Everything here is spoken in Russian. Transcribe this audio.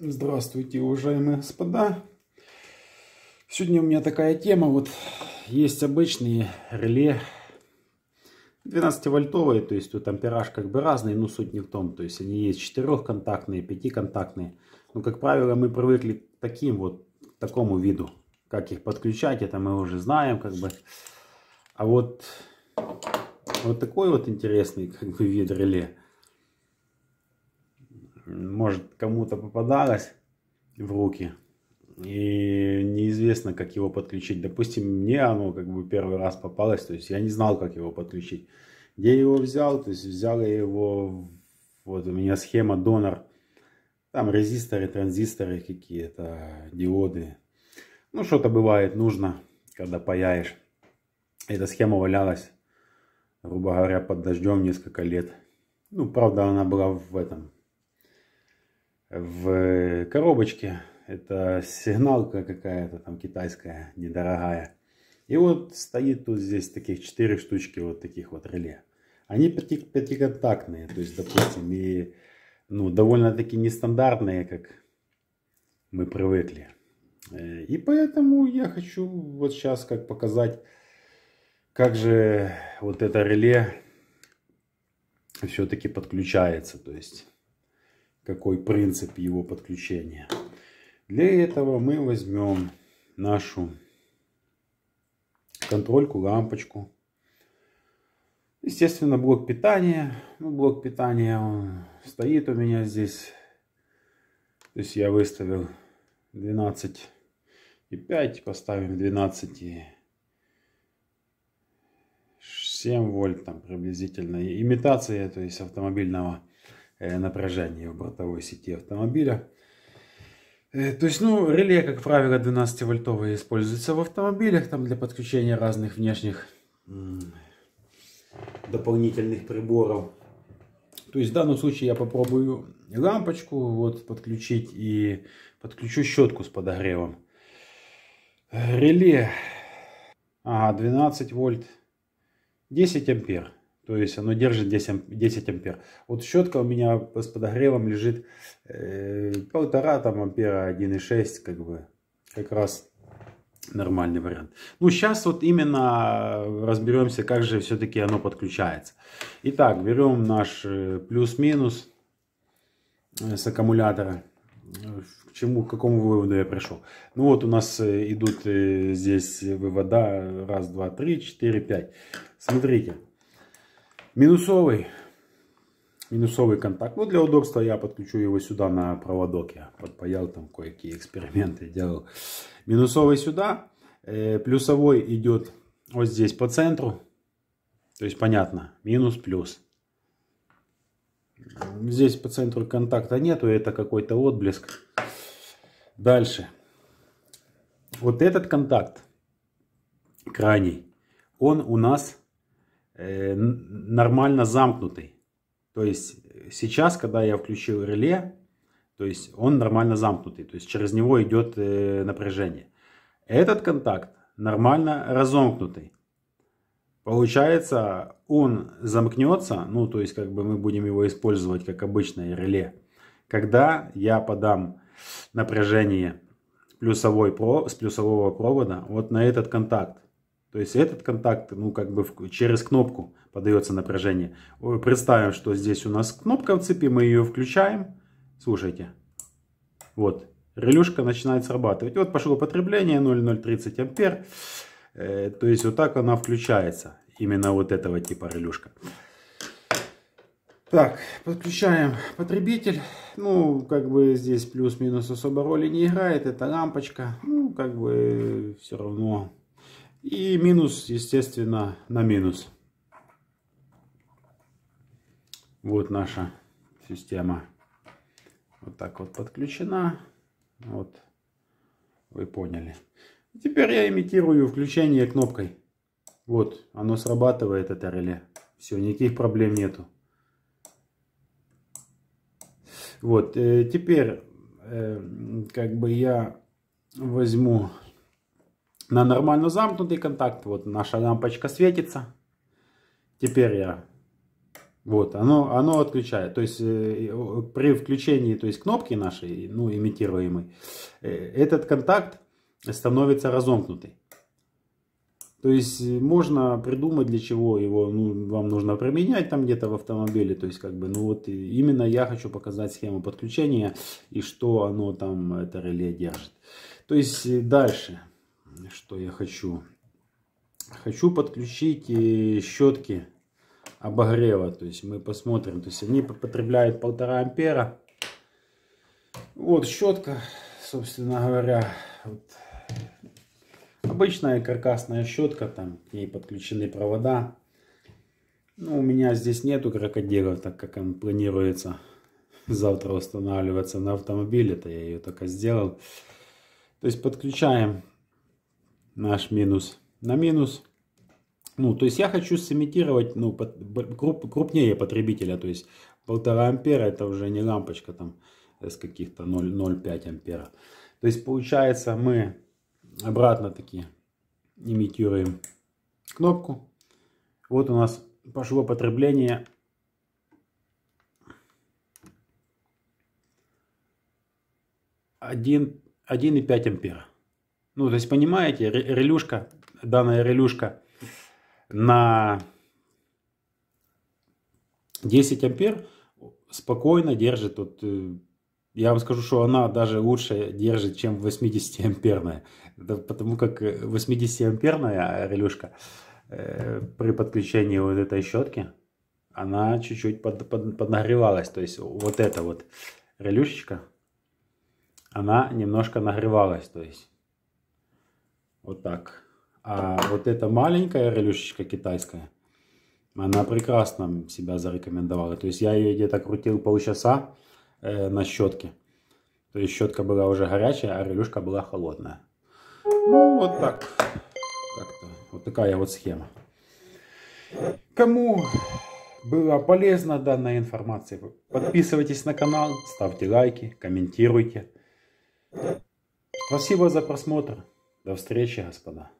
Здравствуйте, уважаемые господа. Сегодня у меня такая тема. Вот есть обычные реле 12-вольтовые, то есть тут ампераж как бы разный, но суть не в том. То есть они есть четырехконтактные, пятиконтактные. Но, как правило, мы привыкли к таким вот, к такому виду. Как их подключать, это мы уже знаем как бы. А вот, вот такой вот интересный как бы вид реле – может, кому-то попадалось в руки, и неизвестно, как его подключить. Допустим, мне оно как бы первый раз попалось, то есть я не знал, как его подключить. Где я его взял? То есть взял я его, вот у меня схема донор, там резисторы, транзисторы какие-то, диоды. Ну, что-то бывает нужно, когда паяешь. Эта схема валялась, грубо говоря, под дождем несколько лет. Ну, правда, она была в этом, в э, коробочке. Это сигналка какая-то там китайская, недорогая. И вот стоит тут здесь таких 4 штучки вот таких вот реле. Они пятиконтактные, то есть, допустим, и ну, довольно-таки нестандартные, как мы привыкли. Э, и поэтому я хочу вот сейчас как показать, как же вот это реле все-таки подключается. То есть какой принцип его подключения. Для этого мы возьмем нашу контрольку, лампочку. Естественно, блок питания. Ну, блок питания стоит у меня здесь. То есть я выставил 12 и 5, поставим 12 и 7 вольт там приблизительно. Имитация, то есть автомобильного Э, напряжение в бортовой сети автомобиля. Э, то есть, ну, реле, как правило, 12-вольтовые используется в автомобилях, там для подключения разных внешних дополнительных приборов. То есть, в данном случае я попробую лампочку вот подключить и подключу щетку с подогревом. Реле, ага, 12 вольт, 10 ампер. То есть оно держит 10, 10 ампер. Вот щетка у меня с подогревом лежит э, полтора там ампера, 1,6 как бы. Как раз нормальный вариант. Ну сейчас вот именно э, разберемся, как же все-таки оно подключается. Итак, берем наш э, плюс-минус э, с аккумулятора. К чему, к какому выводу я пришел? Ну вот у нас идут здесь вывода раз, два, три, четыре, пять. Смотрите. Минусовый. Минусовый контакт. Ну, для удобства я подключу его сюда на проводок. Я подпаял там кое-какие эксперименты делал. Минусовый сюда. Э, плюсовой идет вот здесь по центру. То есть понятно. Минус, плюс. Здесь по центру контакта нету. Это какой-то отблеск. Дальше. Вот этот контакт крайний, он у нас Э, нормально замкнутый. То есть э, сейчас, когда я включил реле, то есть он нормально замкнутый, то есть через него идет э, напряжение. Этот контакт нормально разомкнутый. Получается, он замкнется, ну то есть как бы мы будем его использовать как обычное реле, когда я подам напряжение плюсовой, с плюсового провода вот на этот контакт. То есть этот контакт, ну, как бы в, через кнопку подается напряжение. Представим, что здесь у нас кнопка в цепи, мы ее включаем. Слушайте. Вот, релюшка начинает срабатывать. Вот пошло потребление 0,030 ампер. Э, то есть вот так она включается. Именно вот этого типа релюшка. Так, подключаем потребитель. Ну, как бы здесь плюс-минус особо роли не играет. Это лампочка. Ну, как бы все равно и минус, естественно, на минус. Вот наша система. Вот так вот подключена. Вот, вы поняли. Теперь я имитирую включение кнопкой. Вот, оно срабатывает, это реле. Все, никаких проблем нету. Вот, э, теперь, э, как бы я возьму на нормально замкнутый контакт. Вот наша лампочка светится. Теперь я... Вот, оно, оно отключает. То есть, э, при включении то есть, кнопки нашей, ну, имитируемой, э, этот контакт становится разомкнутый. То есть, э, можно придумать, для чего его ну, вам нужно применять там где-то в автомобиле. То есть, как бы, ну, вот именно я хочу показать схему подключения и что оно там, это реле держит. То есть, дальше что я хочу. Хочу подключить э, щетки обогрева. То есть мы посмотрим. То есть они потребляют полтора ампера. Вот щетка, собственно говоря. Вот. Обычная каркасная щетка. Там к ней подключены провода. Ну, у меня здесь нету крокодилов, так как он планируется завтра устанавливаться на автомобиле. Это я ее только сделал. То есть подключаем наш минус на минус. Ну, то есть я хочу сымитировать ну, под, круп, крупнее потребителя, то есть полтора ампера это уже не лампочка там с каких-то 0,05 ампера. То есть получается мы обратно таки имитируем кнопку. Вот у нас пошло потребление. Один, один и пять ампера. Ну, то есть, понимаете, релюшка, данная релюшка на 10 ампер спокойно держит. Вот, э, я вам скажу, что она даже лучше держит, чем 80-амперная. Потому как 80-амперная э, релюшка э, при подключении вот этой щетки, она чуть-чуть под, под, поднагревалась. То есть вот эта вот релюшечка, она немножко нагревалась. То есть вот так. А вот эта маленькая релюшечка китайская, она прекрасно себя зарекомендовала. То есть я ее где-то крутил полчаса э, на щетке. То есть щетка была уже горячая, а релюшка была холодная. Ну, вот так. Вот такая вот схема. Кому была полезна данная информация, подписывайтесь на канал, ставьте лайки, комментируйте. Спасибо за просмотр. До встречи, господа.